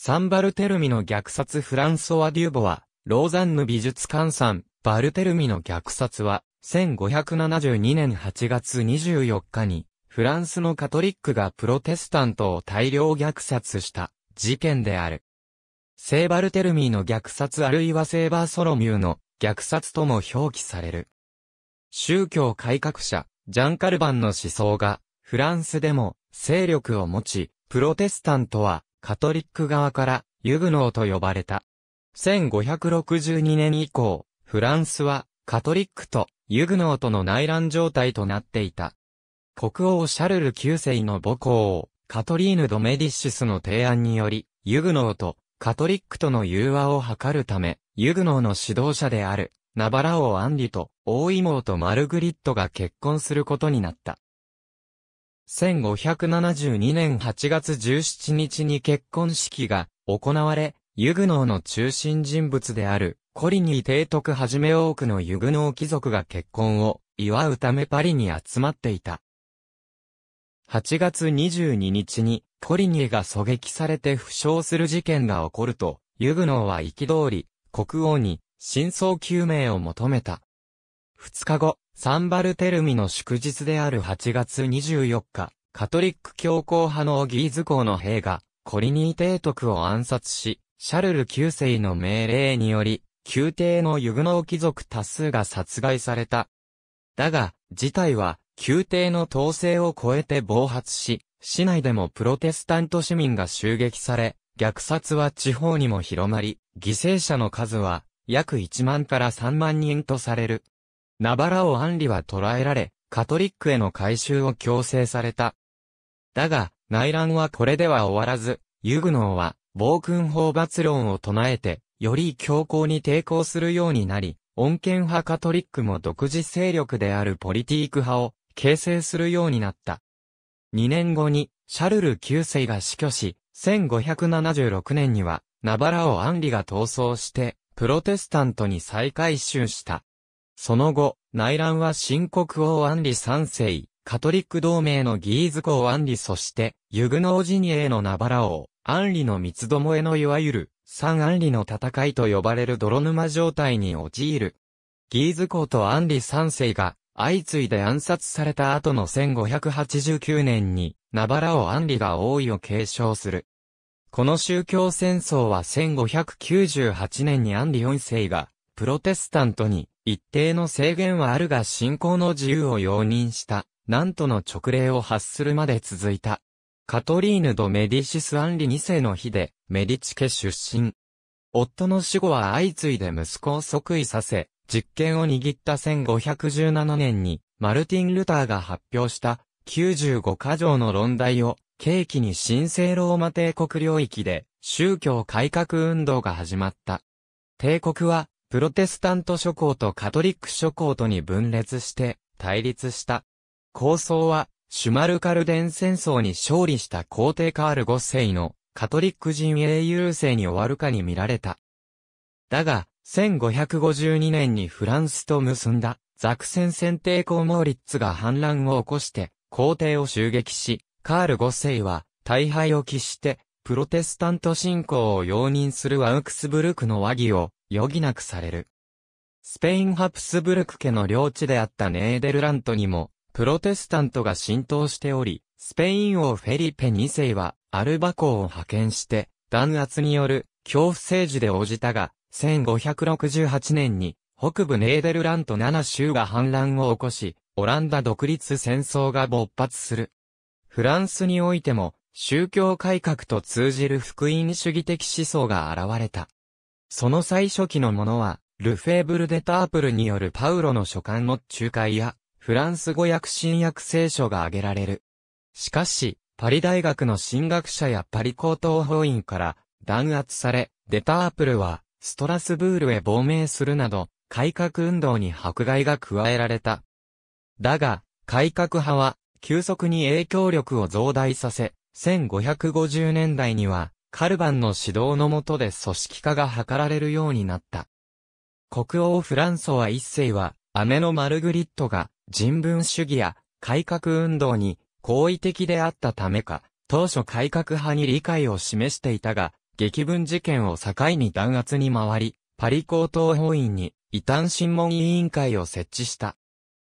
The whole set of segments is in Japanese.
サンバルテルミの虐殺フランソワ・デューボは、ローザンヌ美術館さん、バルテルミの虐殺は、1572年8月24日に、フランスのカトリックがプロテスタントを大量虐殺した事件である。聖バルテルミーの虐殺あるいは聖バーソロミューの虐殺とも表記される。宗教改革者、ジャン・カルバンの思想が、フランスでも勢力を持ち、プロテスタントはカトリック側からユグノーと呼ばれた。1562年以降、フランスはカトリックとユグノーとの内乱状態となっていた。国王シャルル9世の母校、カトリーヌ・ド・メディッシスの提案により、ユグノーとカトリックとの融和を図るため、ユグノーの指導者である、ナバラ王アンリと、大妹マルグリットが結婚することになった。1572年8月17日に結婚式が行われ、ユグノーの中心人物であるコリニー提督はじめ多くのユグノー貴族が結婚を祝うためパリに集まっていた。8月22日にコリニーが狙撃されて負傷する事件が起こると、ユグノーは憤り、国王に真相究明を求めた。2日後、サンバルテルミの祝日である8月24日、カトリック教皇派のギーズ公の兵が、コリニー提督を暗殺し、シャルル9世の命令により、宮廷のユグノー貴族多数が殺害された。だが、事態は、宮廷の統制を超えて暴発し、市内でもプロテスタント市民が襲撃され、虐殺は地方にも広まり、犠牲者の数は、約1万から3万人とされる。ナバラオ・アンリは捕らえられ、カトリックへの改修を強制された。だが、内乱はこれでは終わらず、ユグノーは、暴君法罰論を唱えて、より強硬に抵抗するようになり、穏健派カトリックも独自勢力であるポリティーク派を形成するようになった。2年後に、シャルル9世が死去し、1576年には、ナバラをアンリが逃走して、プロテスタントに再改修した。その後、内乱は新国王アンリ三世、カトリック同盟のギーズ公アンリそして、ユグノーニエのナバラ王、アンリの三つどもえのいわゆる、三アンリの戦いと呼ばれる泥沼状態に陥る。ギーズ公とアンリ三世が、相次いで暗殺された後の1589年に、ナバラ王アンリが王位を継承する。この宗教戦争は1598年にアンリ四世が、プロテスタントに一定の制限はあるが信仰の自由を容認した、なんとの直令を発するまで続いた。カトリーヌ・ド・メディシス・アンリ2世の日で、メディチ家出身。夫の死後は相次いで息子を即位させ、実権を握った1517年に、マルティン・ルターが発表した95箇条の論題を、契機に神聖ローマ帝国領域で宗教改革運動が始まった。帝国はプロテスタント諸侯とカトリック諸侯とに分裂して対立した。構想は、シュマルカルデン戦争に勝利した皇帝カール5世のカトリック人英雄制に終わるかに見られた。だが、1552年にフランスと結んだザクセン選定公モーリッツが反乱を起こして皇帝を襲撃し、カール5世は大敗を喫してプロテスタント信仰を容認するアウクスブルクの和議を余儀なくされる。スペインハプスブルク家の領地であったネーデルラントにも、プロテスタントが浸透しており、スペイン王フェリペ2世はアルバ公を派遣して、弾圧による恐怖政治で応じたが、1568年に北部ネーデルラント7州が反乱を起こし、オランダ独立戦争が勃発する。フランスにおいても、宗教改革と通じる福音主義的思想が現れた。その最初期のものは、ルフェーブル・デ・タープルによるパウロの書簡の仲介や、フランス語訳新約聖書が挙げられる。しかし、パリ大学の神学者やパリ高等法院から弾圧され、デタープルはストラスブールへ亡命するなど、改革運動に迫害が加えられた。だが、改革派は急速に影響力を増大させ、1550年代には、カルバンの指導の下で組織化が図られるようになった。国王フランソワ一世は、姉のマルグリットが人文主義や改革運動に好意的であったためか、当初改革派に理解を示していたが、激文事件を境に弾圧に回り、パリ高等法院に異端審問委員会を設置した。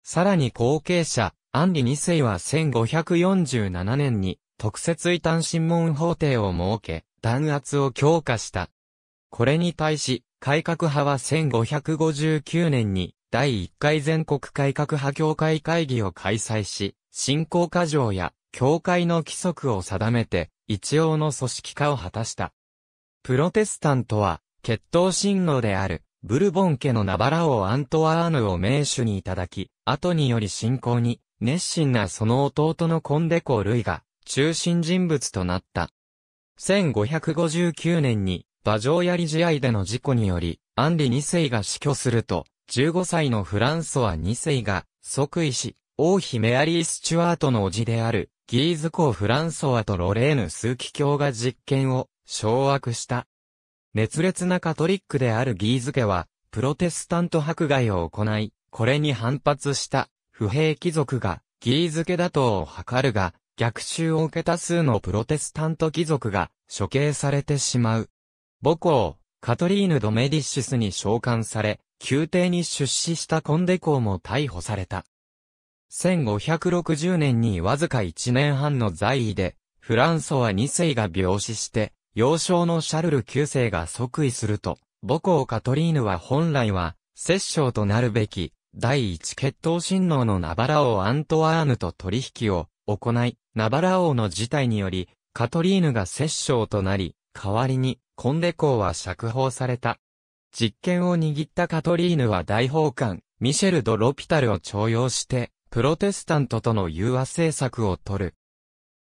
さらに後継者、アンリ二世は1547年に特設異端審問法廷を設け、弾圧を強化した。これに対し、改革派は1559年に第1回全国改革派協会会議を開催し、信仰過剰や協会の規則を定めて、一応の組織化を果たした。プロテスタントは、血統神王である、ブルボン家のナバラ王アントワーヌを名手にいただき、後により信仰に、熱心なその弟のコンデコ・ルイが、中心人物となった。1559年に、馬上槍試合での事故により、アンリ2世が死去すると、15歳のフランソワ2世が、即位し、王妃メアリー・スチュワートの叔父である、ギーズ公フランソワとロレーヌーキ卿が実権を掌握した。熱烈なカトリックであるギーズ家は、プロテスタント迫害を行い、これに反発した、不平貴族が、ギーズ家打倒を図るが、逆襲を受けた数のプロテスタント貴族が処刑されてしまう。母校、カトリーヌ・ド・メディッシスに召喚され、宮廷に出資したコンデ公も逮捕された。1560年にわずか1年半の在位で、フランソワ2世が病死して、幼少のシャルル9世が即位すると、母校カトリーヌは本来は、摂政となるべき、第一血統親王のナバラをアントワーヌと取引を行い、ナバラ王の事態により、カトリーヌが摂政となり、代わりにコンデ公は釈放された。実権を握ったカトリーヌは大法官、ミシェル・ド・ロピタルを徴用して、プロテスタントとの融和政策を取る。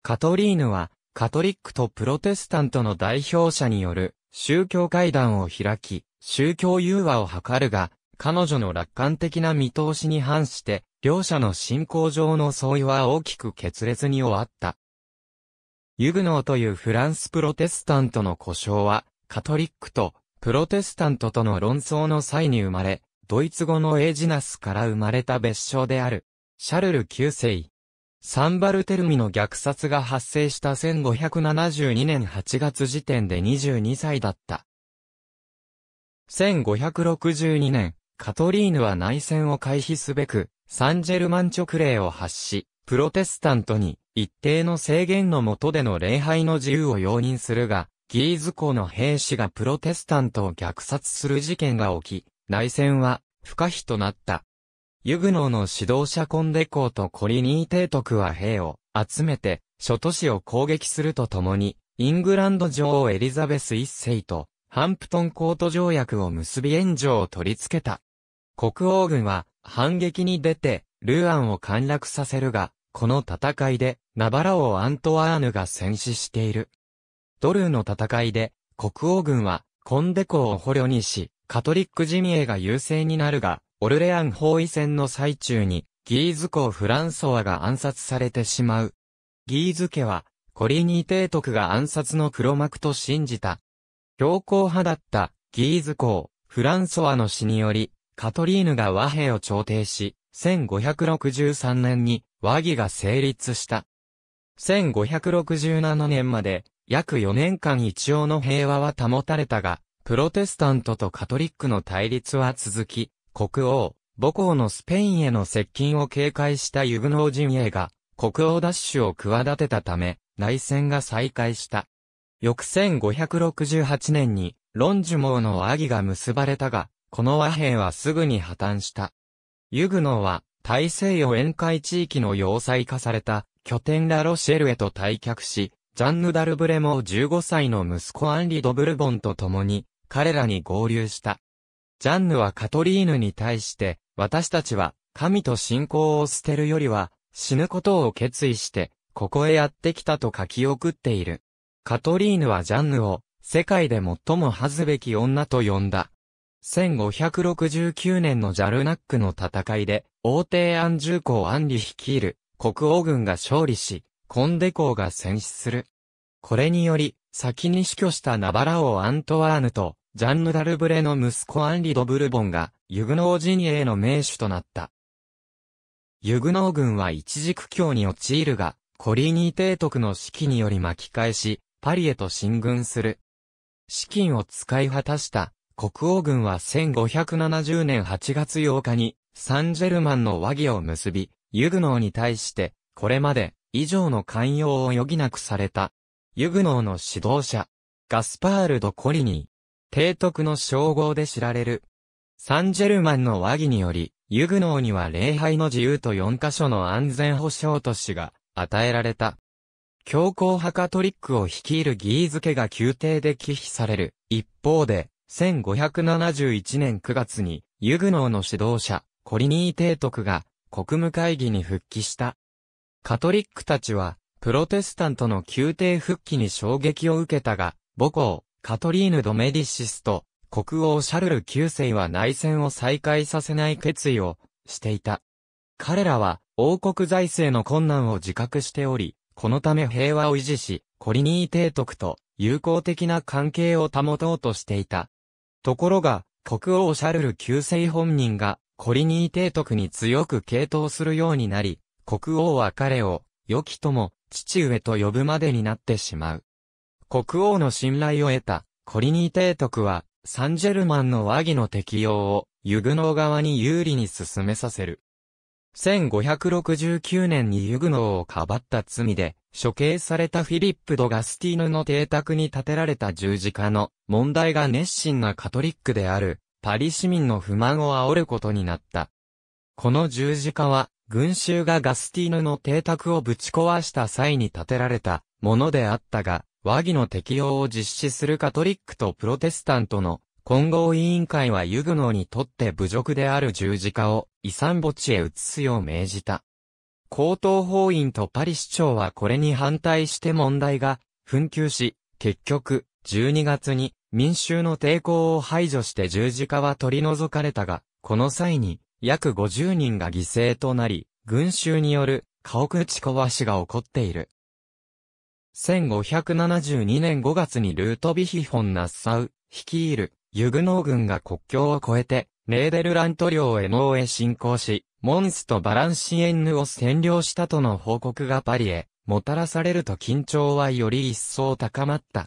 カトリーヌは、カトリックとプロテスタントの代表者による宗教会談を開き、宗教融和を図るが、彼女の楽観的な見通しに反して、両者の信仰上の相違は大きく決裂に終わった。ユグノーというフランスプロテスタントの故障は、カトリックとプロテスタントとの論争の際に生まれ、ドイツ語のエージナスから生まれた別称である、シャルル九世。サンバルテルミの虐殺が発生した1572年8月時点で22歳だった。1562年、カトリーヌは内戦を回避すべく、サンジェルマン勅令を発し、プロテスタントに一定の制限の下での礼拝の自由を容認するが、ギーズ校の兵士がプロテスタントを虐殺する事件が起き、内戦は不可避となった。ユグノーの指導者コンデーとコリニー提督は兵を集めて、諸都市を攻撃するとともに、イングランド女王エリザベス一世と、ハンプトンコート条約を結び援助を取り付けた。国王軍は反撃に出て、ルーアンを陥落させるが、この戦いで、ナバラ王アントワーヌが戦死している。ドルーの戦いで、国王軍は、コンデコを捕虜にし、カトリックジミエが優勢になるが、オルレアン包囲戦の最中に、ギーズ公フランソワが暗殺されてしまう。ギーズ家は、コリニー提督が暗殺の黒幕と信じた。強硬派だった、ギーズ公、フランソワの死により、カトリーヌが和平を調停し、1563年に和議が成立した。1567年まで約4年間一応の平和は保たれたが、プロテスタントとカトリックの対立は続き、国王、母校のスペインへの接近を警戒したユグノー陣営が、国王奪取を企てたため、内戦が再開した。翌1568年に、ロンジュモーの和議が結ばれたが、この和平はすぐに破綻した。ユグノは、大西洋沿海地域の要塞化された拠点ラロシェルへと退却し、ジャンヌ・ダルブレも15歳の息子アンリ・ド・ブルボンと共に彼らに合流した。ジャンヌはカトリーヌに対して、私たちは神と信仰を捨てるよりは死ぬことを決意して、ここへやってきたと書き送っている。カトリーヌはジャンヌを世界で最も恥ずべき女と呼んだ。1569年のジャルナックの戦いで、王帝安住公安里率いる国王軍が勝利し、コンデ公が戦死する。これにより、先に死去したナバラ王アントワーヌと、ジャンヌ・ダルブレの息子アンリ・ド・ブルボンが、ユグノー陣営の名手となった。ユグノー軍は一軸境に陥るが、コリーニー帝徳の指揮により巻き返し、パリへと進軍する。資金を使い果たした国王軍は1570年8月8日に、サンジェルマンの和議を結び、ユグノーに対して、これまで、以上の寛容を余儀なくされた。ユグノーの指導者、ガスパール・ド・コリニー、提督の称号で知られる。サンジェルマンの和議により、ユグノーには礼拝の自由と4カ所の安全保障都市が与えられた。強硬派カトリックを率いるギー付家が宮廷で忌避される。一方で、1571年9月に、ユグノーの指導者、コリニー提督が、国務会議に復帰した。カトリックたちは、プロテスタントの宮廷復帰に衝撃を受けたが、母校、カトリーヌ・ド・メディシスと、国王シャルル九世は内戦を再開させない決意をしていた。彼らは王国財政の困難を自覚しており、このため平和を維持し、コリニー提督と友好的な関係を保とうとしていた。ところが、国王シャルル旧世本人が、コリニー提督に強く傾倒するようになり、国王は彼を、良きとも、父上と呼ぶまでになってしまう。国王の信頼を得た、コリニー提督は、サンジェルマンの和議の適用を、ユグノー側に有利に進めさせる。1569年にユグノーをかばった罪で、処刑されたフィリップ・ド・ガスティーヌの邸宅に建てられた十字架の問題が熱心なカトリックであるパリ市民の不満を煽ることになった。この十字架は群衆がガスティーヌの邸宅をぶち壊した際に建てられたものであったが、和議の適用を実施するカトリックとプロテスタントの混合委員会はユグノーにとって侮辱である十字架を遺産墓地へ移すよう命じた。高等法院とパリ市長はこれに反対して問題が紛糾し、結局、12月に民衆の抵抗を排除して十字架は取り除かれたが、この際に約50人が犠牲となり、群衆による家屋打ち壊しが起こっている。1572年5月にルートビヒフォン・ナッサウ、率いるユグノー軍が国境を越えて、レーデルラント領へ農へ侵攻し、モンスとバランシエンヌを占領したとの報告がパリへ、もたらされると緊張はより一層高まった。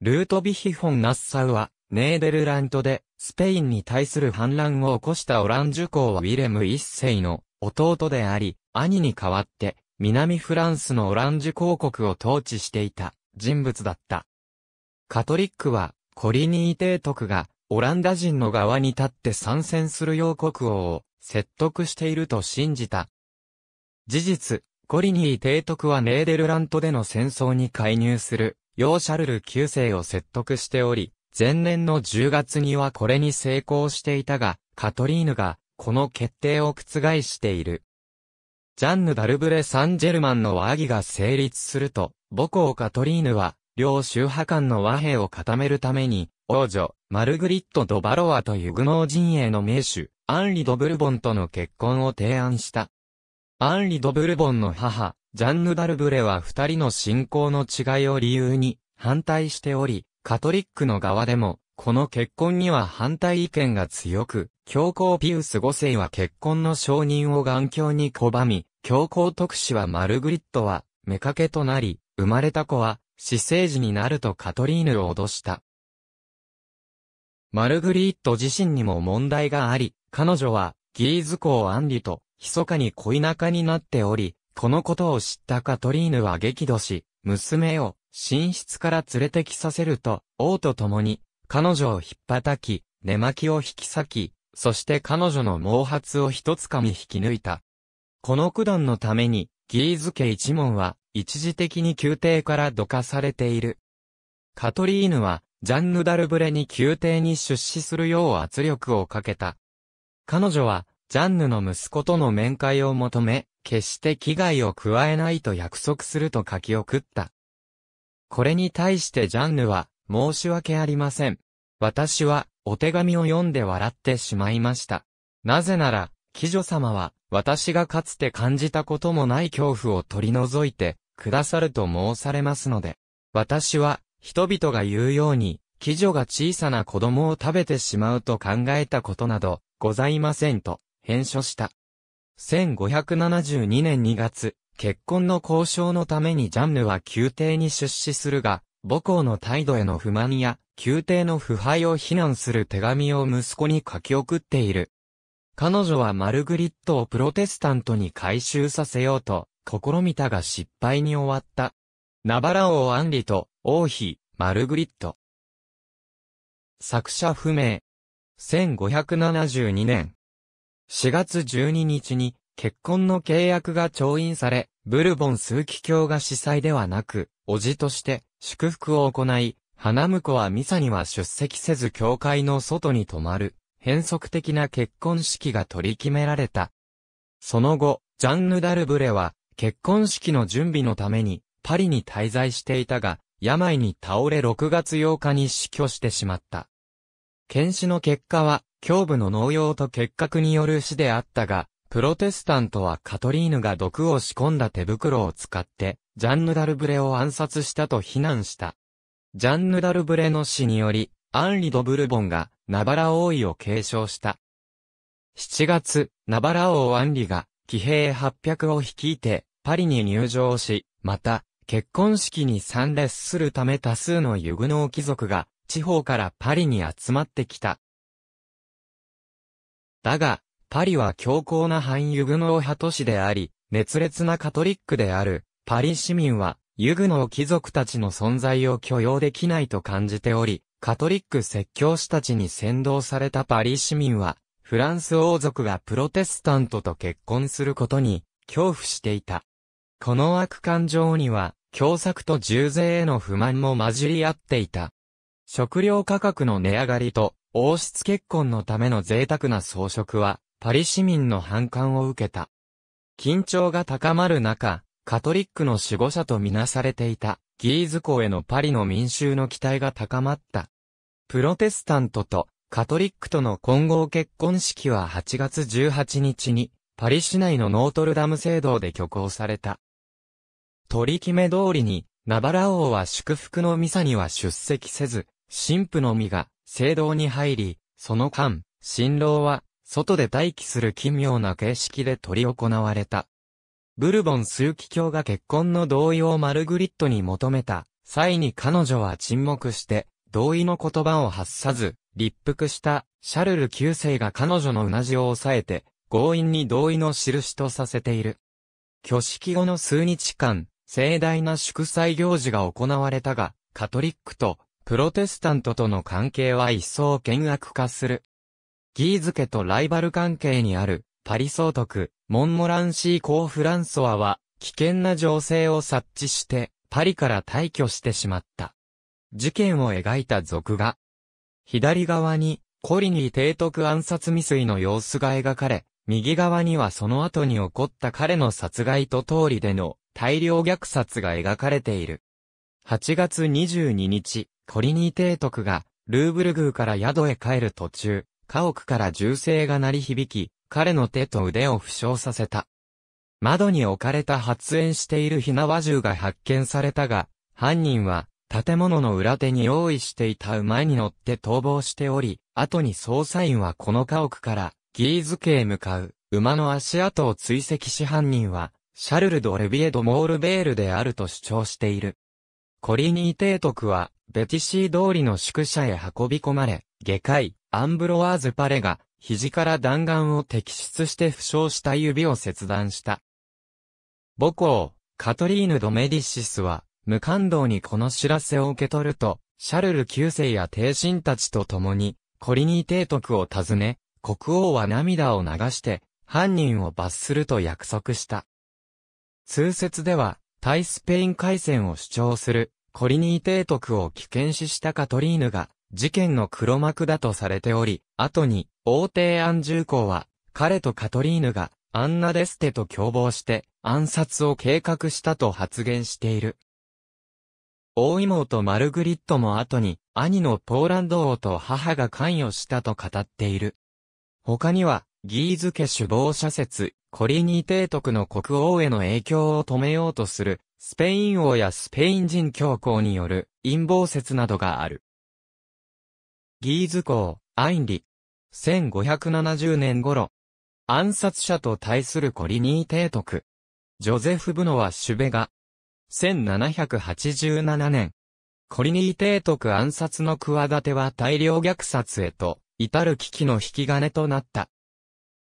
ルートビヒフォン・ナッサウは、ネーデルラントで、スペインに対する反乱を起こしたオランジュ公はウィレム一世の弟であり、兄に代わって、南フランスのオランジュ公国を統治していた人物だった。カトリックは、コリニー提督が、オランダ人の側に立って参戦する洋国王を、説得していると信じた。事実、コリニー提督はネーデルラントでの戦争に介入する、ヨーシャルル九世を説得しており、前年の10月にはこれに成功していたが、カトリーヌが、この決定を覆している。ジャンヌ・ダルブレ・サンジェルマンの和議が成立すると、母校カトリーヌは、両宗派間の和平を固めるために、王女、マルグリット・ド・バロワというノー陣営の名手、アンリ・ド・ブルボンとの結婚を提案した。アンリ・ド・ブルボンの母、ジャンヌ・ダルブレは二人の信仰の違いを理由に反対しており、カトリックの側でも、この結婚には反対意見が強く、教皇ピウス5世は結婚の承認を眼鏡に拒み、教皇特使はマルグリットは、妾となり、生まれた子は、死生児になるとカトリーヌを脅した。マルグリート自身にも問題があり、彼女は、ギーズ公アンリと、密かに恋仲になっており、このことを知ったカトリーヌは激怒し、娘を、寝室から連れてきさせると、王と共に、彼女をひっぱたき、寝巻きを引き裂き、そして彼女の毛髪を一つかみ引き抜いた。この苦難のために、ギーズ家一門は、一時的に宮廷からどかされている。カトリーヌは、ジャンヌ・ダルブレに宮廷に出資するよう圧力をかけた。彼女は、ジャンヌの息子との面会を求め、決して危害を加えないと約束すると書き送った。これに対してジャンヌは、申し訳ありません。私は、お手紙を読んで笑ってしまいました。なぜなら、貴女様は、私がかつて感じたこともない恐怖を取り除いて、くださると申されますので。私は、人々が言うように、貴女が小さな子供を食べてしまうと考えたことなど、ございませんと、返書した。1572年2月、結婚の交渉のためにジャンヌは宮廷に出資するが、母校の態度への不満や、宮廷の腐敗を非難する手紙を息子に書き送っている。彼女はマルグリットをプロテスタントに改修させようと、試みたが失敗に終わった。ナバラ王アンリと王妃、マルグリット。作者不明。1572年。4月12日に、結婚の契約が調印され、ブルボン枢機卿が司祭ではなく、叔父として祝福を行い、花婿はミサには出席せず教会の外に泊まる、変則的な結婚式が取り決められた。その後、ジャンヌ・ダルブレは、結婚式の準備のために、パリに滞在していたが、病に倒れ6月8日に死去してしまった。検視の結果は、胸部の農用と結核による死であったが、プロテスタントはカトリーヌが毒を仕込んだ手袋を使って、ジャンヌ・ダルブレを暗殺したと非難した。ジャンヌ・ダルブレの死により、アンリ・ド・ブルボンが、ナバラ王位を継承した。7月、ナバラ王アンリが、騎兵800を率いて、パリに入城し、また、結婚式に参列するため多数のユグノー貴族が地方からパリに集まってきた。だが、パリは強硬な反ユグノー派都市であり、熱烈なカトリックであるパリ市民はユグノー貴族たちの存在を許容できないと感じており、カトリック説教師たちに先導されたパリ市民は、フランス王族がプロテスタントと結婚することに恐怖していた。この悪感情には、共作と重税への不満も混じり合っていた。食料価格の値上がりと、王室結婚のための贅沢な装飾は、パリ市民の反感を受けた。緊張が高まる中、カトリックの守護者とみなされていた、ギーズ港へのパリの民衆の期待が高まった。プロテスタントとカトリックとの混合結婚式は8月18日に、パリ市内のノートルダム聖堂で挙行された。取り決め通りに、ナバラ王は祝福のミサには出席せず、神父のみが聖堂に入り、その間、新郎は、外で待機する奇妙な形式で取り行われた。ブルボン枢機卿が結婚の同意をマルグリットに求めた際に彼女は沈黙して、同意の言葉を発さず、立腹したシャルル9世が彼女のうなじを抑えて、強引に同意の印とさせている。挙式後の数日間、盛大な祝祭行事が行われたが、カトリックとプロテスタントとの関係は一層険悪化する。ギーズ家とライバル関係にあるパリ総督、モンモランシー・コー・フランソワは、危険な情勢を察知して、パリから退去してしまった。事件を描いた俗画。左側に、コリニー提督暗殺未遂の様子が描かれ、右側にはその後に起こった彼の殺害と通りでの大量虐殺が描かれている。8月22日、コリニー提督が、ルーブル宮から宿へ帰る途中、家屋から銃声が鳴り響き、彼の手と腕を負傷させた。窓に置かれた発煙している火縄銃が発見されたが、犯人は、建物の裏手に用意していた馬に乗って逃亡しており、後に捜査員はこの家屋から、ギーズ家へ向かう、馬の足跡を追跡し犯人は、シャルル・ド・レビエド・モールベールであると主張している。コリニー提督は、ベティシー通りの宿舎へ運び込まれ、下界、アンブロワーズ・パレが、肘から弾丸を摘出して負傷した指を切断した。母校、カトリーヌ・ド・メディシスは、無感動にこの知らせを受け取ると、シャルル9世や帝臣たちと共に、コリニー提督を訪ね、国王は涙を流して、犯人を罰すると約束した。通説では、対スペイン海戦を主張する、コリニー提督を危険視したカトリーヌが、事件の黒幕だとされており、後に、王帝アンジュ公は、彼とカトリーヌが、アンナ・デステと共謀して、暗殺を計画したと発言している。大妹マルグリットも後に、兄のポーランド王と母が関与したと語っている。他には、ギーズ家首謀者説、コリニー提督の国王への影響を止めようとする、スペイン王やスペイン人教皇による陰謀説などがある。ギーズ公、アインリ。1570年頃。暗殺者と対するコリニー提督。ジョゼフ・ブノワ・シュベガ。1787年。コリニー提督暗殺の企ては大量虐殺へと、至る危機の引き金となった。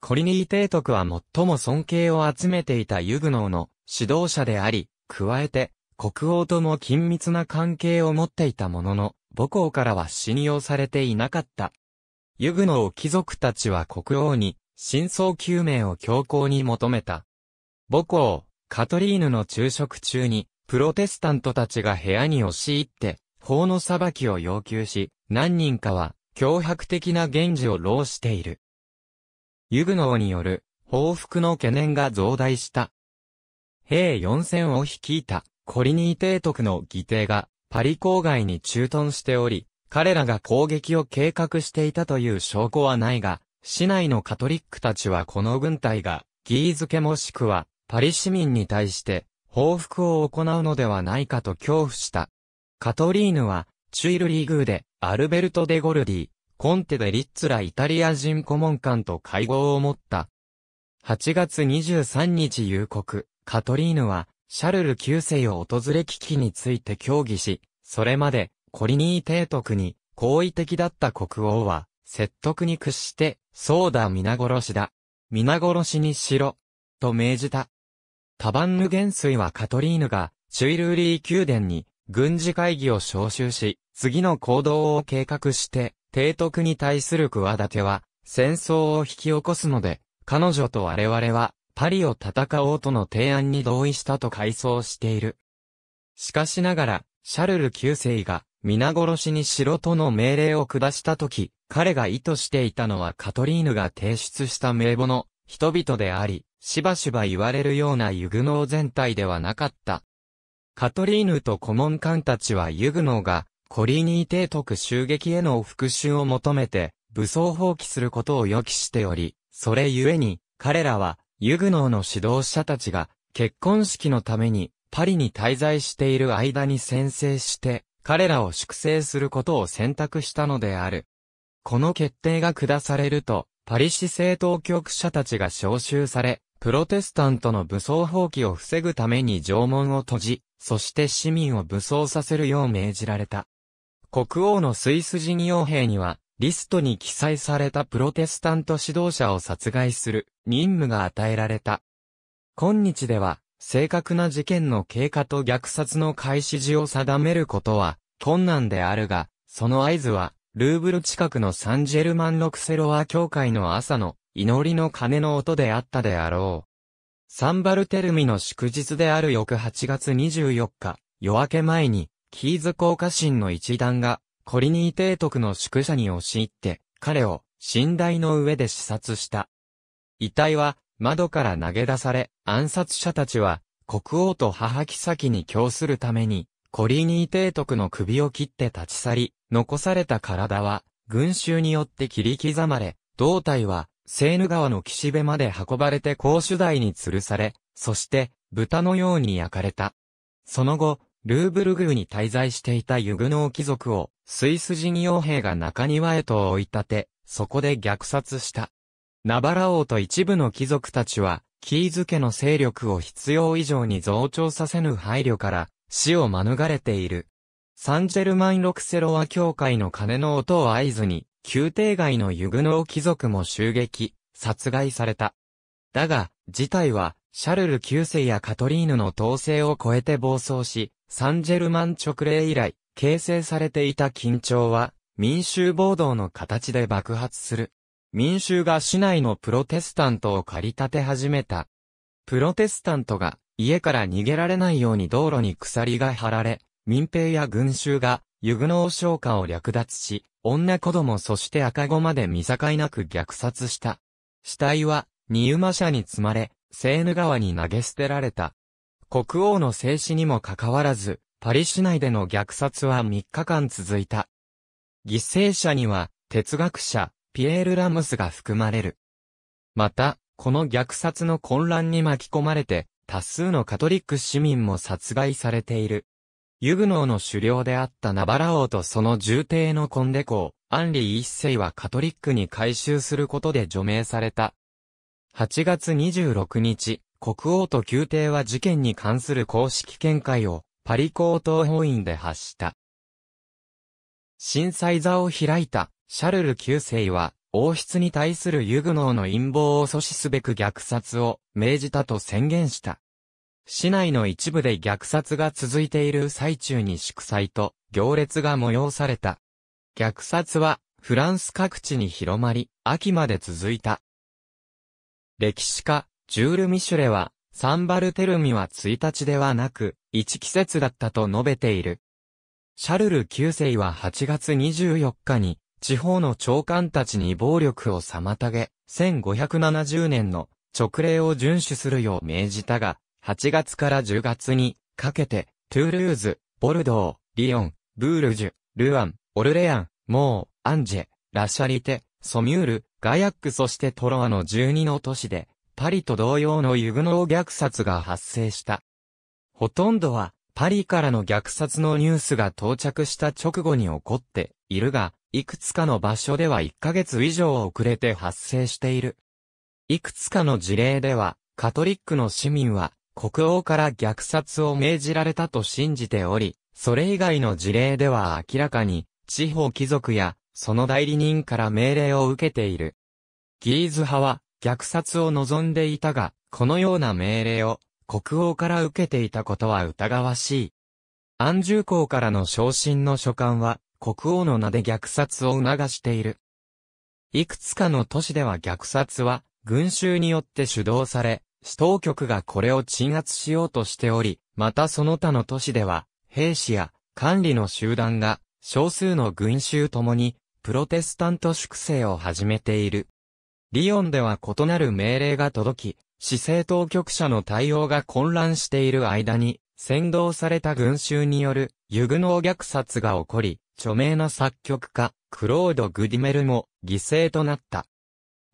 コリニー提督は最も尊敬を集めていたユグノーの指導者であり、加えて、国王とも緊密な関係を持っていたものの、母校からは信用されていなかった。ユグノー貴族たちは国王に、真相究明を強行に求めた。母校、カトリーヌの昼食中に、プロテスタントたちが部屋に押し入って、法の裁きを要求し、何人かは、脅迫的な言事を浪している。ユグノーによる報復の懸念が増大した。兵4000を率いたコリニー提督の義弟がパリ郊外に駐屯しており、彼らが攻撃を計画していたという証拠はないが、市内のカトリックたちはこの軍隊が、ギー付けもしくは、パリ市民に対して、報復を行うのではないかと恐怖した。カトリーヌは、チュイルリーグーで、アルベルト・デ・ゴルディ、コンテでリッツラ・イタリア人顧問官と会合を持った。8月23日夕刻、カトリーヌは、シャルル9世を訪れ危機について協議し、それまで、コリニー帝徳に、好意的だった国王は、説得に屈して、そうだ皆殺しだ。皆殺しにしろ。と命じた。タバンヌ元帥はカトリーヌが、チュイルーリー宮殿に、軍事会議を招集し、次の行動を計画して、提督に対する企ては、戦争を引き起こすので、彼女と我々は、パリを戦おうとの提案に同意したと回想している。しかしながら、シャルル9世が、皆殺しにしろとの命令を下したとき、彼が意図していたのはカトリーヌが提出した名簿の人々であり、しばしば言われるようなユグノー全体ではなかった。カトリーヌと顧問官たちはユグノーがコリーニー提督襲撃への復讐を求めて、武装放棄することを予期しており、それゆえに、彼らは、ユグノーの指導者たちが、結婚式のために、パリに滞在している間に宣誓して、彼らを粛清することを選択したのである。この決定が下されると、パリ市政当局者たちが召集され、プロテスタントの武装放棄を防ぐために城門を閉じ、そして市民を武装させるよう命じられた。国王のスイス人傭兵には、リストに記載されたプロテスタント指導者を殺害する任務が与えられた。今日では、正確な事件の経過と虐殺の開始時を定めることは困難であるが、その合図は、ルーブル近くのサンジェルマン・ロクセロワ教会の朝の祈りの鐘の音であったであろう。サンバルテルミの祝日である翌8月24日、夜明け前に、キーズ効果心の一団が、コリニー提督の宿舎に押し入って、彼を、寝台の上で視察した。遺体は、窓から投げ出され、暗殺者たちは、国王と母妃に供するために、コリニー提督の首を切って立ち去り、残された体は、群衆によって切り刻まれ、胴体は、セーヌ川の岸辺まで運ばれて公主台に吊るされ、そして、豚のように焼かれた。その後、ルーブル宮に滞在していたユグノー貴族を、スイス人傭兵が中庭へと追い立て、そこで虐殺した。ナバラ王と一部の貴族たちは、キーズ家の勢力を必要以上に増長させぬ配慮から、死を免れている。サンジェルマン・ロクセロワ教会の鐘の音を合図に、宮廷外のユグノー貴族も襲撃、殺害された。だが、自体は、シャルル9世やカトリーヌの統制を超えて暴走し、サンジェルマン直令以来、形成されていた緊張は、民衆暴動の形で爆発する。民衆が市内のプロテスタントを駆り立て始めた。プロテスタントが家から逃げられないように道路に鎖が張られ、民兵や群衆がユグノー商家を略奪し、女子供そして赤子まで見境なく虐殺した。死体はウ馬車に積まれ、セーヌ川に投げ捨てられた。国王の制止にもかかわらず、パリ市内での虐殺は3日間続いた。犠牲者には、哲学者、ピエール・ラムスが含まれる。また、この虐殺の混乱に巻き込まれて、多数のカトリック市民も殺害されている。ユグノーの首領であったナバラ王とその重帝のコンデを、アンリー一世はカトリックに改修することで除名された。8月26日、国王と宮廷は事件に関する公式見解をパリ高等法院で発した。震災座を開いたシャルル9世は王室に対するユグノーの陰謀を阻止すべく虐殺を命じたと宣言した。市内の一部で虐殺が続いている最中に祝祭と行列が催された。虐殺はフランス各地に広まり、秋まで続いた。歴史家、ジュール・ミシュレは、サンバルテルミは1日ではなく、1季節だったと述べている。シャルル9世は8月24日に、地方の長官たちに暴力を妨げ、1570年の直令を遵守するよう命じたが、8月から10月にかけて、トゥールーズ、ボルドー、リヨン、ブールジュ、ルアン、オルレアン、モー、アンジェ、ラシャリテ、ソミュール、ガヤックそしてトロアの12の都市で、パリと同様のユグノー虐殺が発生した。ほとんどは、パリからの虐殺のニュースが到着した直後に起こっているが、いくつかの場所では1ヶ月以上遅れて発生している。いくつかの事例では、カトリックの市民は、国王から虐殺を命じられたと信じており、それ以外の事例では明らかに、地方貴族やその代理人から命令を受けている。ギーズ派は、虐殺を望んでいたが、このような命令を、国王から受けていたことは疑わしい。安住公からの昇進の書簡は、国王の名で虐殺を促している。いくつかの都市では虐殺は、群衆によって主導され、市当局がこれを鎮圧しようとしており、またその他の都市では、兵士や管理の集団が、少数の群衆ともに、プロテスタント粛清を始めている。リヨンでは異なる命令が届き、市政当局者の対応が混乱している間に、先導された群衆による、ユグノー虐殺が起こり、著名な作曲家、クロード・グディメルも犠牲となった。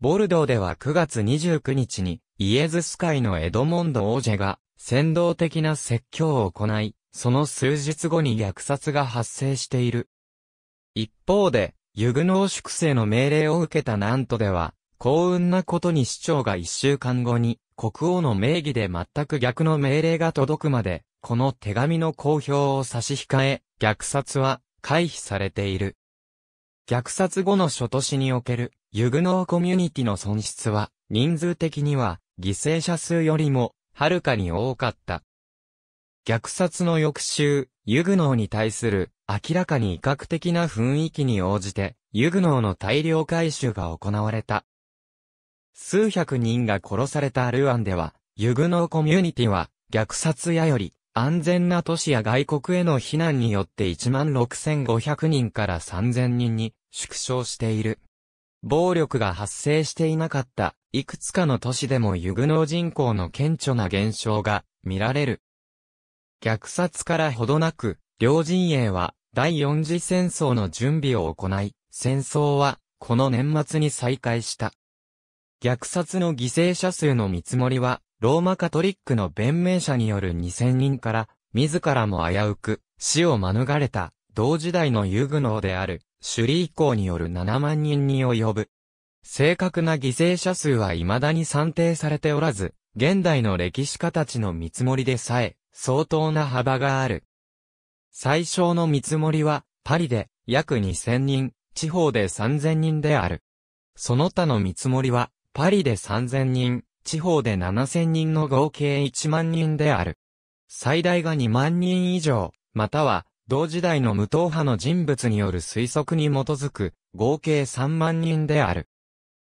ボルドーでは9月29日に、イエズス会のエドモンド王者が、先導的な説教を行い、その数日後に虐殺が発生している。一方で、ユグノー粛清の命令を受けたナントでは、幸運なことに市長が一週間後に、国王の名義で全く逆の命令が届くまで、この手紙の公表を差し控え、虐殺は回避されている。虐殺後の初年におけるユグノーコミュニティの損失は、人数的には犠牲者数よりも、はるかに多かった。虐殺の翌週、ユグノーに対する明らかに威嚇的な雰囲気に応じて、ユグノーの大量回収が行われた。数百人が殺されたルアンでは、ユグノーコミュニティは、虐殺やより、安全な都市や外国への避難によって16,500人から3,000人に縮小している。暴力が発生していなかった、いくつかの都市でもユグノー人口の顕著な減少が見られる。虐殺からほどなく、両陣営は第四次戦争の準備を行い、戦争は、この年末に再開した。虐殺の犠牲者数の見積もりは、ローマカトリックの弁明者による2000人から、自らも危うく、死を免れた、同時代のユグノーである、シュリー公による7万人に及ぶ。正確な犠牲者数は未だに算定されておらず、現代の歴史家たちの見積もりでさえ、相当な幅がある。最小の見積もりは、パリで約2000人、地方で3000人である。その他の見積もりは、パリで3000人、地方で7000人の合計1万人である。最大が2万人以上、または、同時代の無党派の人物による推測に基づく、合計3万人である。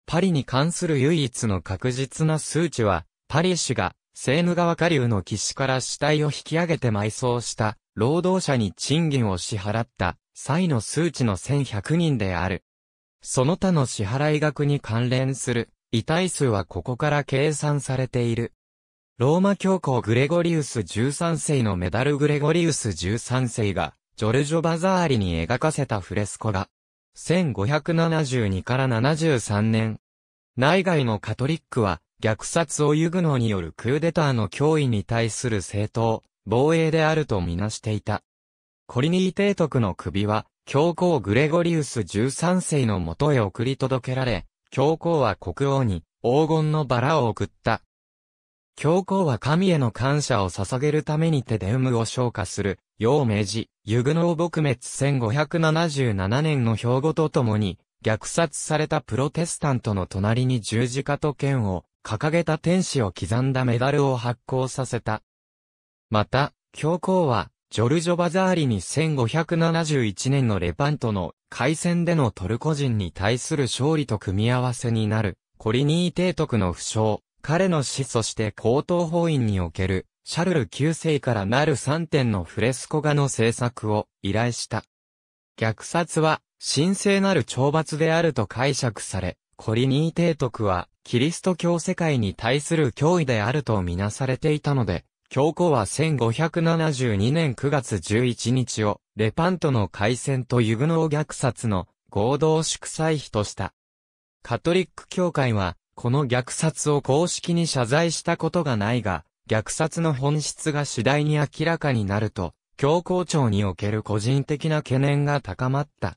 パリに関する唯一の確実な数値は、パリ市が、セーヌ川下流の岸から死体を引き上げて埋葬した、労働者に賃金を支払った際の数値の1100人である。その他の支払額に関連する遺体数はここから計算されている。ローマ教皇グレゴリウス13世のメダルグレゴリウス13世がジョルジョ・バザーリに描かせたフレスコ画。1572から73年。内外のカトリックは虐殺をユグノによるクーデターの脅威に対する正当防衛であるとみなしていた。コリニー提督の首は、教皇グレゴリウス13世のもとへ送り届けられ、教皇は国王に黄金のバラを送った。教皇は神への感謝を捧げるためにテデウムを昇華する、陽明寺、ユグノー撲滅1577年の標語と共に、虐殺されたプロテスタントの隣に十字架と剣を掲げた天使を刻んだメダルを発行させた。また、教皇は、ジョルジョ・バザーリに1571年のレパントの海戦でのトルコ人に対する勝利と組み合わせになる、コリニー提督の負傷、彼の死そして高等法院における、シャルル9世からなる3点のフレスコ画の制作を依頼した。虐殺は、神聖なる懲罰であると解釈され、コリニー提督は、キリスト教世界に対する脅威であるとみなされていたので、教皇は1572年9月11日を、レパントの海戦とユグノー虐殺の合同祝祭日とした。カトリック教会は、この虐殺を公式に謝罪したことがないが、虐殺の本質が次第に明らかになると、教皇庁における個人的な懸念が高まった。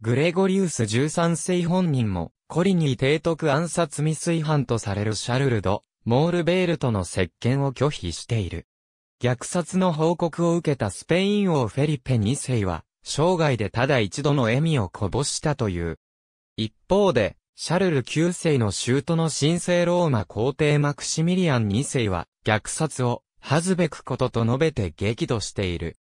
グレゴリウス13世本人も、コリニー提督暗殺未遂犯とされるシャルルド・モールベールとの接見を拒否している。虐殺の報告を受けたスペイン王フェリペ2世は、生涯でただ一度の笑みをこぼしたという。一方で、シャルル9世の都の神聖ローマ皇帝マクシミリアン2世は、虐殺を、恥ずべくことと述べて激怒している。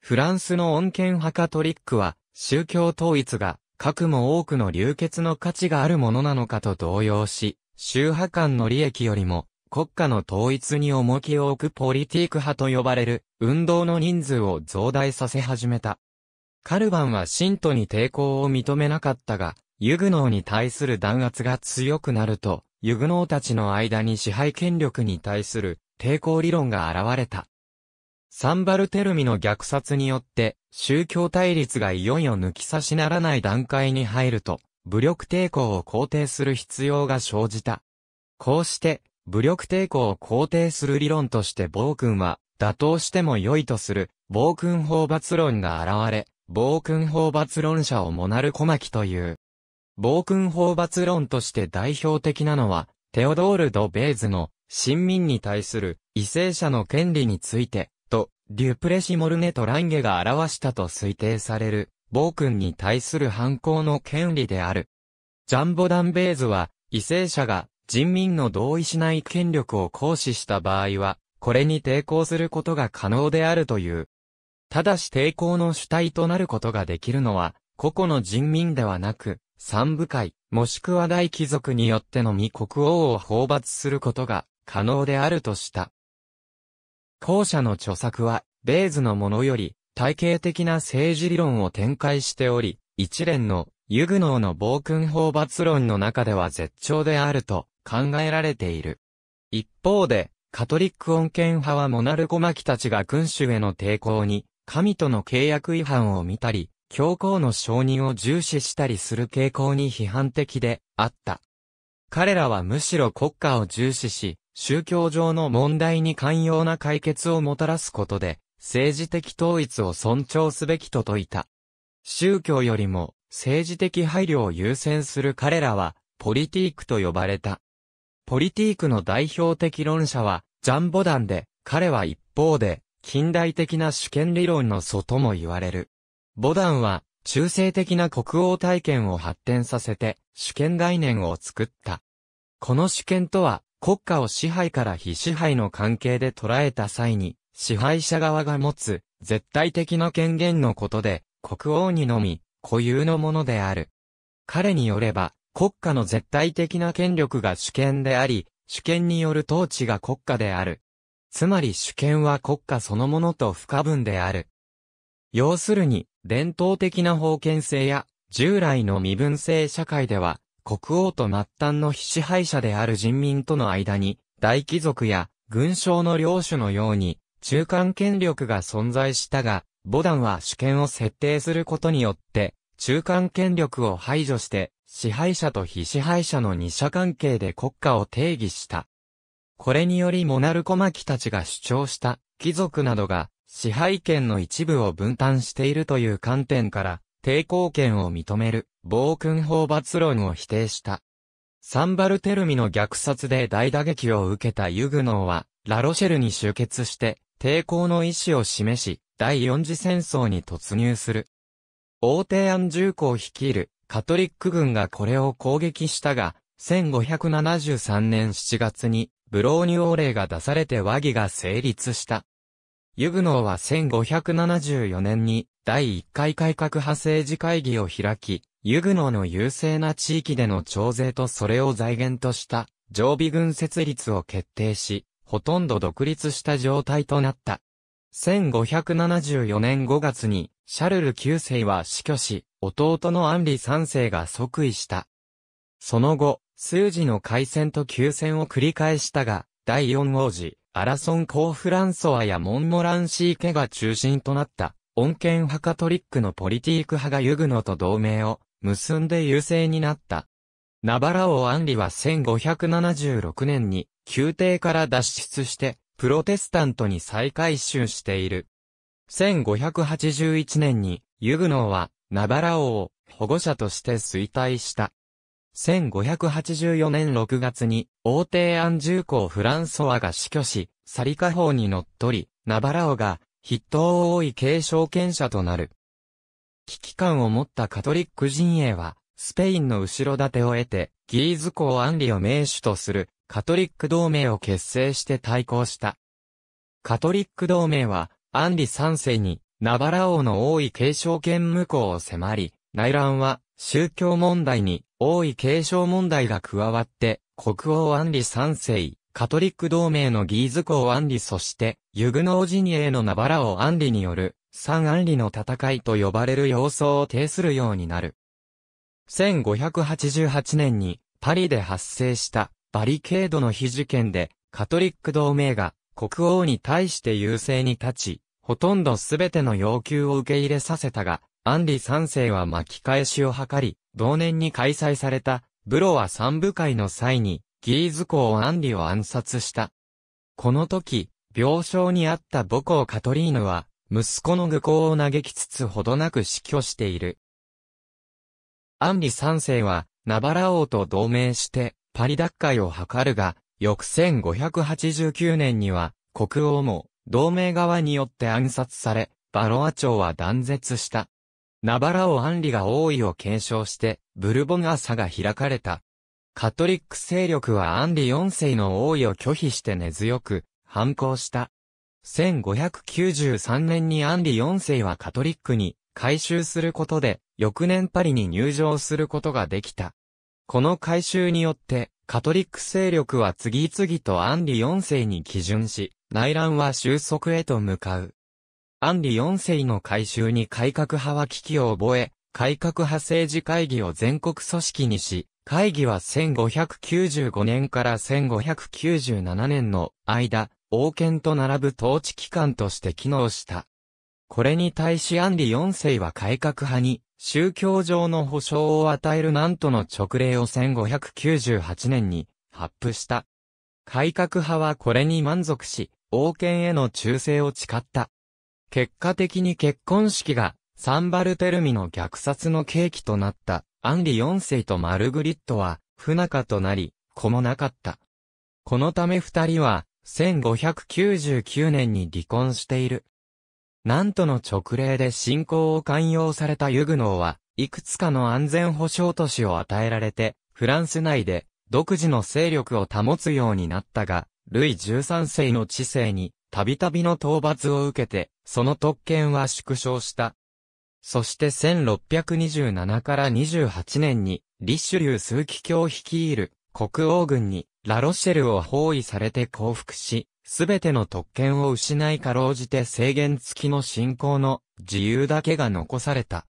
フランスの恩恵派カトリックは、宗教統一が、核も多くの流血の価値があるものなのかと動揺し、宗派間の利益よりも、国家の統一に重きを置くポリティーク派と呼ばれる運動の人数を増大させ始めた。カルバンは信徒に抵抗を認めなかったが、ユグノーに対する弾圧が強くなると、ユグノーたちの間に支配権力に対する抵抗理論が現れた。サンバルテルミの虐殺によって宗教対立がいよいよ抜き差しならない段階に入ると、武力抵抗を肯定する必要が生じた。こうして、武力抵抗を肯定する理論として暴君は、打倒しても良いとする、暴君法罰論が現れ、暴君法罰論者をモナル小牧という。暴君法罰論として代表的なのは、テオドール・ド・ベーズの、新民に対する、為政者の権利について、と、デュプレシ・モルネとランゲが表したと推定される。暴君に対する反抗の権利である。ジャンボダンベーズは、異性者が人民の同意しない権力を行使した場合は、これに抵抗することが可能であるという。ただし抵抗の主体となることができるのは、個々の人民ではなく、三部会、もしくは大貴族によってのみ国王を放伐することが可能であるとした。後者の著作は、ベーズのものより、体系的な政治理論を展開しており、一連のユグノーの暴君法罰論の中では絶頂であると考えられている。一方で、カトリック穏健派はモナルコマキたちが君主への抵抗に、神との契約違反を見たり、教皇の承認を重視したりする傾向に批判的であった。彼らはむしろ国家を重視し、宗教上の問題に寛容な解決をもたらすことで、政治的統一を尊重すべきと説いた。宗教よりも政治的配慮を優先する彼らは、ポリティークと呼ばれた。ポリティークの代表的論者は、ジャン・ボダンで、彼は一方で、近代的な主権理論の祖とも言われる。ボダンは、中性的な国王体験を発展させて、主権概念を作った。この主権とは、国家を支配から非支配の関係で捉えた際に、支配者側が持つ絶対的な権限のことで、国王にのみ固有のものである。彼によれば、国家の絶対的な権力が主権であり、主権による統治が国家である。つまり主権は国家そのものと不可分である。要するに、伝統的な封建制や、従来の身分制社会では、国王と末端の非支配者である人民との間に、大貴族や、軍将の領主のように、中間権力が存在したが、ボダンは主権を設定することによって、中間権力を排除して、支配者と非支配者の二者関係で国家を定義した。これによりモナルコマキたちが主張した、貴族などが支配権の一部を分担しているという観点から、抵抗権を認める、暴君法罰論を否定した。サンバルテルミの虐殺で大打撃を受けたユグノーは、ラロシェルに集結して、抵抗の意思を示し、第四次戦争に突入する。王帝安重工率いるカトリック軍がこれを攻撃したが、1573年7月にブローニュ王令が出されて和議が成立した。ユグノーは1574年に第1回改革派政治会議を開き、ユグノーの優勢な地域での徴税とそれを財源とした常備軍設立を決定し、ほとんど独立した状態となった。1574年5月に、シャルル9世は死去し、弟のアンリ3世が即位した。その後、数字の開戦と休戦を繰り返したが、第四王子、アラソン・コー・フランソワやモンモラン・シー家が中心となった、恩恵派カトリックのポリティーク派がユグノと同盟を結んで優勢になった。ナバラオ・アンリは1576年に宮廷から脱出して、プロテスタントに再改修している。1581年に、ユグノーは、ナバラ王を保護者として衰退した。1584年6月に、王帝アンジ公フランソワが死去し、サリカ法に則っり、ナバラオが、筆頭を位い継承権者となる。危機感を持ったカトリック陣営は、スペインの後ろ盾を得て、ギーズ公アンリを名手とするカトリック同盟を結成して対抗した。カトリック同盟は、アンリ三世に、ナバラ王の王位継承権無効を迫り、内乱は、宗教問題に、王位継承問題が加わって、国王アンリ三世、カトリック同盟のギーズ公アンリそして、ユグノー陣営のナバラ王アンリによる、三アンリの戦いと呼ばれる様相を呈するようになる。1588年にパリで発生したバリケードの非事件でカトリック同盟が国王に対して優勢に立ち、ほとんどすべての要求を受け入れさせたが、アンリ3世は巻き返しを図り、同年に開催されたブロワ三部会の際にギーズ公アンリを暗殺した。この時、病床にあった母校カトリーヌは、息子の愚行を嘆きつつほどなく死去している。アンリ三世は、ナバラ王と同盟して、パリ奪回を図るが、翌1589年には、国王も、同盟側によって暗殺され、バロア朝は断絶した。ナバラ王アンリが王位を継承して、ブルボン朝が開かれた。カトリック勢力はアンリ4世の王位を拒否して根強く、反抗した。1593年にアンリ4世はカトリックに改修することで、翌年パリに入場することができた。この改修によって、カトリック勢力は次々とアンリ4世に基準し、内乱は収束へと向かう。アンリ4世の改修に改革派は危機を覚え、改革派政治会議を全国組織にし、会議は1595年から1597年の間、王権と並ぶ統治機関として機能した。これに対しアンリ4世は改革派に、宗教上の保障を与えるなんとの勅令を1598年に発布した。改革派はこれに満足し、王権への忠誠を誓った。結果的に結婚式がサンバルテルミの虐殺の契機となったアンリ4世とマルグリットは不仲となり、子もなかった。このため二人は1599年に離婚している。なんとの直令で信仰を寛容されたユグノーは、いくつかの安全保障都市を与えられて、フランス内で独自の勢力を保つようになったが、ルイ13世の治世に、たびたびの討伐を受けて、その特権は縮小した。そして1627から28年に、リッシュリュー枢機卿率いる国王軍に、ラロシェルを包囲されて降伏し、すべての特権を失いかろうじて制限付きの信仰の自由だけが残された。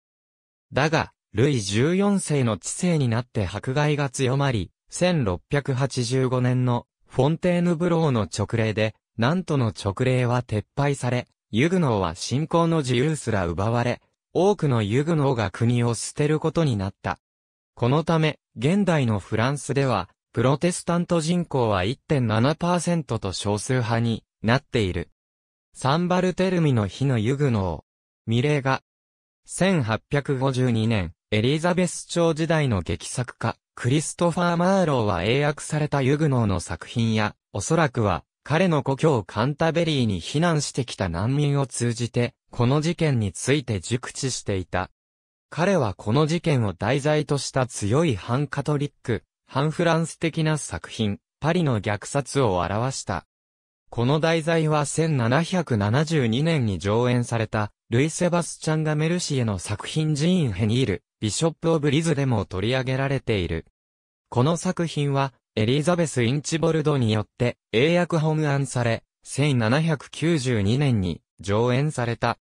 だが、ルイ14世の治世になって迫害が強まり、1685年のフォンテーヌブローの直令で、なんとの直令は撤廃され、ユグノーは信仰の自由すら奪われ、多くのユグノーが国を捨てることになった。このため、現代のフランスでは、プロテスタント人口は1.7%と少数派になっている。サンバルテルミの日のユグノー。ミレーが、1852年、エリザベス朝時代の劇作家、クリストファー・マーローは英訳されたユグノーの作品や、おそらくは、彼の故郷カンタベリーに避難してきた難民を通じて、この事件について熟知していた。彼はこの事件を題材とした強い反カトリック、反フランス的な作品、パリの虐殺を表した。この題材は1772年に上演された、ルイ・セバスチャン・ガメルシエの作品ジーン・ヘニール、ビショップ・オブ・リズでも取り上げられている。この作品は、エリザベス・インチボルドによって英訳本案され、1792年に上演された。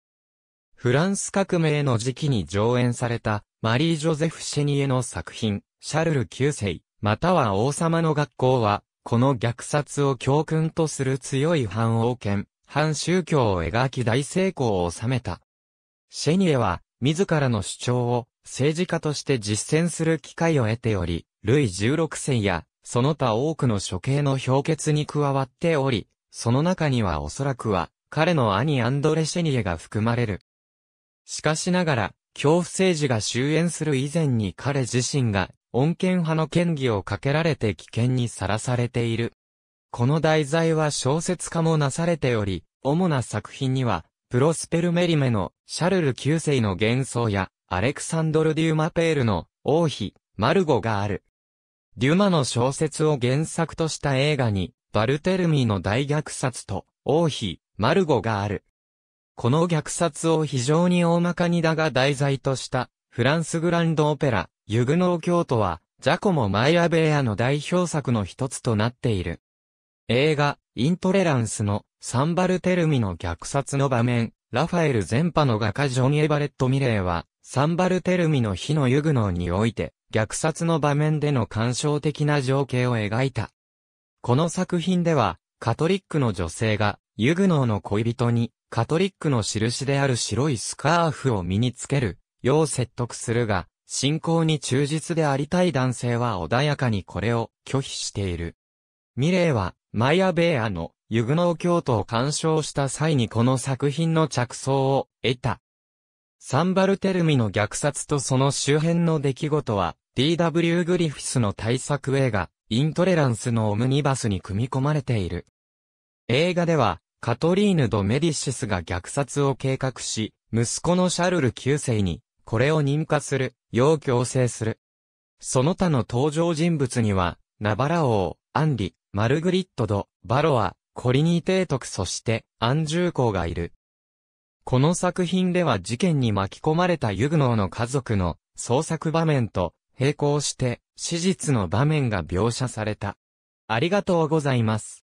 フランス革命の時期に上演されたマリー・ジョゼフ・シェニエの作品、シャルル9世、または王様の学校は、この虐殺を教訓とする強い反王権、反宗教を描き大成功を収めた。シェニエは、自らの主張を政治家として実践する機会を得ており、ルイ16世や、その他多くの処刑の評決に加わっており、その中にはおそらくは、彼の兄アンドレ・シェニエが含まれる。しかしながら、恐怖政治が終焉する以前に彼自身が穏健派の権威をかけられて危険にさらされている。この題材は小説家もなされており、主な作品には、プロスペルメリメのシャルル9世の幻想や、アレクサンドル・デューマペールの王妃、マルゴがある。デュマの小説を原作とした映画に、バルテルミーの大虐殺と、王妃、マルゴがある。この虐殺を非常に大まかにだが題材とした、フランスグランドオペラ、ユグノー教徒は、ジャコモ・マイアベーアの代表作の一つとなっている。映画、イントレランスのサンバルテルミの虐殺の場面、ラファエル全派の画家ジョン・エバレット・ミレーは、サンバルテルミの火のユグノーにおいて、虐殺の場面での感傷的な情景を描いた。この作品では、カトリックの女性が、ユグノーの恋人に、カトリックの印である白いスカーフを身につける、よう説得するが、信仰に忠実でありたい男性は穏やかにこれを拒否している。ミレーは、マイアベーアのユグノー教徒を鑑賞した際にこの作品の着想を得た。サンバルテルミの虐殺とその周辺の出来事は、D.W. グリフィスの大作映画、イントレランスのオムニバスに組み込まれている。映画では、カトリーヌ・ド・メディシスが虐殺を計画し、息子のシャルル9世にこれを認可する、要強制する。その他の登場人物には、ナバラ王、アンリ、マルグリットド、バロア、コリニー提督そして、アンジュー公がいる。この作品では事件に巻き込まれたユグノーの家族の創作場面と並行して史実の場面が描写された。ありがとうございます。